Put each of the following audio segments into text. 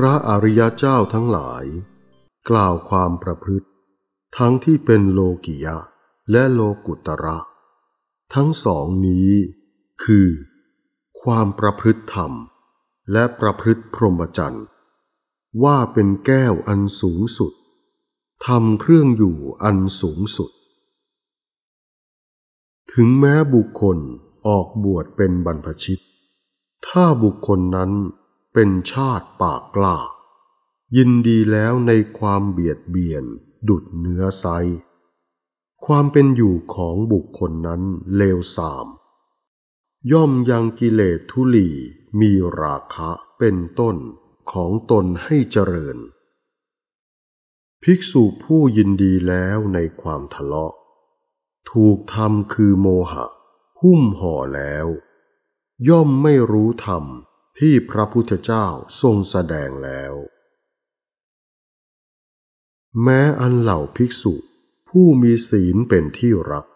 พระอริยเจ้าทั้งหลาย กล่าวความประพฤติทั้งที่เป็นโลกิยะและโลกุตระ ทั้งสองนี้คือ ความประพฤติธรรมและประพฤติพรหมจรรย์ว่าเป็นแก้วอันสูงสุดทำเครื่องอยู่อันสูงสุด ถึงแม้บุคคลออกบวชเป็นบรรพชิต ถ้าบุคคลนั้นเป็นชาติปากกล้ายินดีแล้วในความเบียดเบียนดุดเนื้อไซ ความเป็นอยู่ของบุคคลนั้นเลวสาม ย่อมยังกิเลสทุลีมีราคะเป็นต้นของตนให้เจริญ ภิกษุผู้ยินดีแล้วในความทะเลาะ ถูกธรรมคือโมหะ หุ้มห่อแล้ว ย่อมไม่รู้ธรรมที่พระพุทธเจ้าทรงแสดงแล้ว แม้อันเหล่าภิกษุผู้มีศีลเป็นที่รัก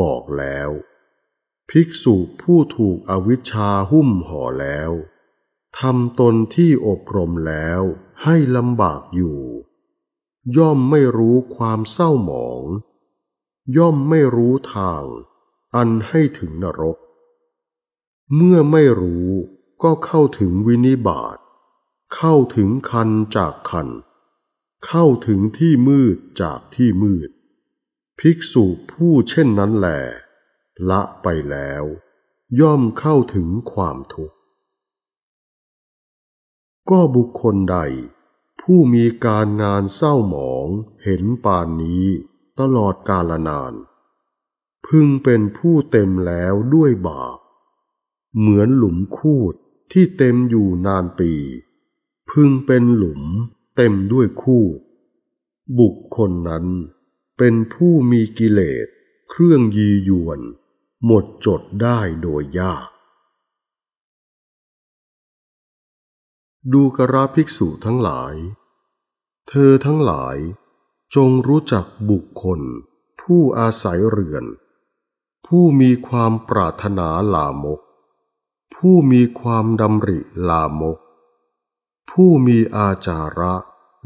บอกแล้ว ภิกษุผู้ถูกอวิชชาหุ้มห่อแล้วทำตนที่อบรมแล้วให้ลำบากอยู่ ย่อมไม่รู้ความเศร้าหมอง ย่อมไม่รู้ทาง อันให้ถึงนรก เมื่อไม่รู้ก็เข้าถึงวินิบาตเข้าถึงคันจากคัน เข้าถึงที่มืดจากที่มืด ภิกษุผู้เช่นนั้นแหลละไปแล้ว ย่อมเข้าถึงความทุกข์ก็บุคคลใด ผู้มีการงานเศร้าหมองเห็นปานนี้ตลอดกาลนาน พึงเป็นผู้เต็มแล้วด้วยบาปเหมือนหลุมคูดที่เต็มอยู่นานปี พึงเป็นหลุมเต็มด้วยคู่ บุคคลนั้นเป็นผู้มีกิเลสเครื่องยียวน หมดจดได้โดยยาก ดูกราภิกษุทั้งหลาย เธอทั้งหลายจงรู้จักบุคคลผู้อาศัยเรือน ผู้มีความปรารถนาลามกผู้มีความดำริลามก ผู้มีอาจาระ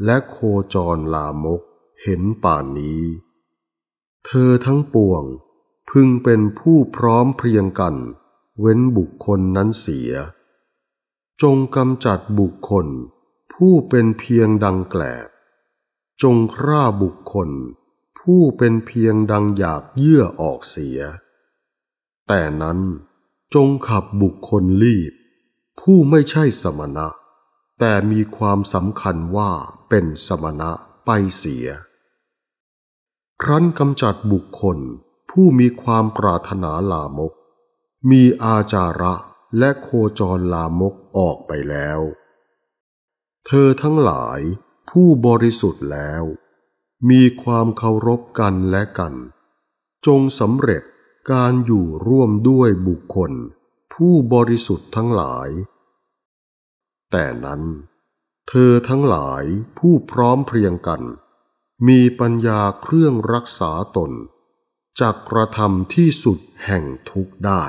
และโคจรลามกเห็นป่านนี้ เธอทั้งปวงพึงเป็นผู้พร้อมเพรียงกันเว้นบุคคลนั้นเสีย จงกำจัดบุคคลผู้เป็นเพียงดังแกลบ จงร่าบุคคล ผู้เป็นเพียงดังอยากเยื่อออกเสีย แต่นั้นจงขับบุคคลรีบ ผู้ไม่ใช่สมณะ แต่มีความสำคัญว่าเป็นสมณะไปเสีย ครั้นกำจัดบุคคลผู้มีความปรารถนาลามก มีอาจาระและโคจรลามกออกไปแล้ว เธอทั้งหลายผู้บริสุทธิ์แล้ว มีความเคารพกันและกัน จงสำเร็จการอยู่ร่วมด้วยบุคคลผู้บริสุทธิ์ทั้งหลาย แต่นั้นเธอทั้งหลายผู้พร้อมเพรียงกัน มีปัญญาเครื่องรักษาตน จากกระทำที่สุดแห่งทุกได้